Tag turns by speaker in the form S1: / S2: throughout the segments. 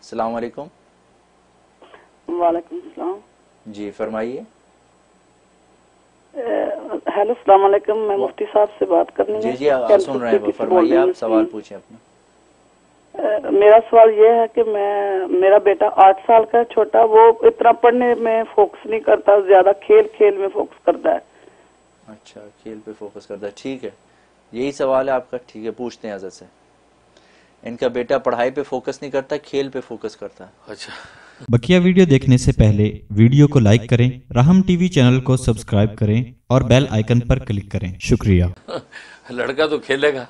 S1: अस्सलाम वालेकुम जी फरमाइए
S2: हेलो सलाम वालेकुम मैं मुफ्ती साहब से बात करनी जी जी आप सुन रहे हैं फरमाइए आप सवाल पूछे अपने uh, मेरा सवाल यह है कि मैं मेरा बेटा आठ साल का छोटा वो इतना पढ़ने में फोकस नहीं करता ज्यादा खेल खेल में फोकस करता है
S1: अच्छा खेल पे फोकस करता है ठीक है यही सवाल है आपका ठीक है पूछते हैं हजरत से इनका बेटा पढ़ाई पे फोकस नहीं करता खेल पे फोकस करता है अच्छा
S3: बकिया वीडियो देखने से पहले वीडियो को लाइक करें राहम टीवी चैनल को सब्सक्राइब करें और बेल आइकन पर क्लिक करें शुक्रिया लड़का तो खेलेगा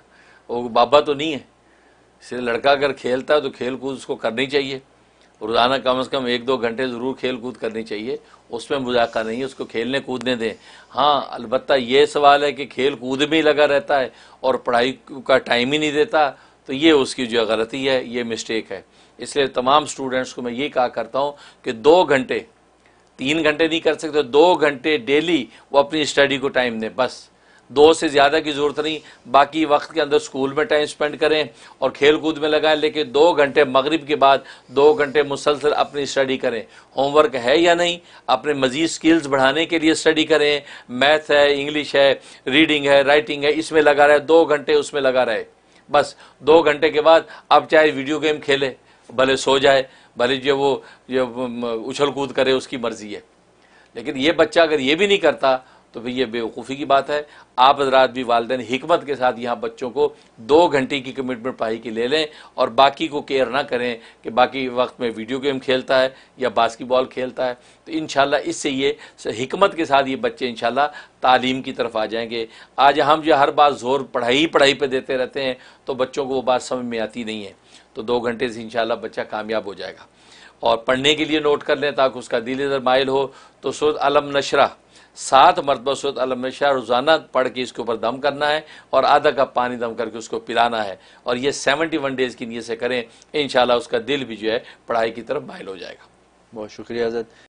S3: वो बाबा तो नहीं है सिर्फ लड़का अगर खेलता है तो खेल कूद उसको करनी चाहिए रोज़ाना कम से कम एक दो घंटे ज़रूर खेल कूद करनी चाहिए उसमें मुजाका नहीं है उसको खेलने कूदने दें हाँ अलबत्ता ये सवाल है कि खेल कूद में ही लगा रहता है और पढ़ाई का टाइम ही नहीं देता तो ये उसकी जो गलती है ये मिस्टेक है इसलिए तमाम स्टूडेंट्स को मैं ये कहा करता हूँ कि दो घंटे तीन घंटे नहीं कर सकते दो घंटे डेली वो अपनी स्टडी को टाइम दें बस दो से ज़्यादा की ज़रूरत नहीं बाकी वक्त के अंदर स्कूल में टाइम स्पेंड करें और खेल कूद में लगाएं लेकिन दो घंटे मगरिब के बाद दो घंटे मुसलसल अपनी स्टडी करें होमवर्क है या नहीं अपने मज़ीद स्किल्स बढ़ाने के लिए स्टडी करें मैथ है इंग्लिश है रीडिंग है राइटिंग है इसमें लगा रहे दो घंटे उसमें लगा रहे बस दो घंटे के बाद अब चाहे वीडियो गेम खेले भले सो जाए भले जो वो जो उछल कूद करे उसकी मर्ज़ी है लेकिन ये बच्चा अगर ये भी नहीं करता तो भाई ये बेवकूफ़ी की बात है आप हजरात भी वालदे हमत के साथ यहाँ बच्चों को दो घंटे की कमिटमेंट पढ़ाई की ले लें और बाकी को केयर ना करें कि बाकी वक्त में वीडियो गेम खेलता है या बास्केटबॉल खेलता है तो इन इससे ये हमत के साथ ये बच्चे इन तालीम की तरफ आ जाएंगे आज हम जो हर बार जोर पढ़ाई पढ़ाई पर देते रहते हैं तो बच्चों को वो बात समझ में आती नहीं है तो दो घंटे से इंशाल्लाह बच्चा कामयाब हो जाएगा और पढ़ने के लिए नोट कर लें ताकि उसका दिल इधर माइल हो तो सूरत अलम नशरा सात मरतबा सूरत अलम नशरा रोज़ाना पढ़ के इसके ऊपर दम करना है और आधा कप पानी दम करके उसको पिलाना है और ये सेवेंटी वन डेज़ की नीयत से करें इन उसका दिल भी जो है पढ़ाई की तरफ माइल हो जाएगा बहुत शुक्रिया हजरत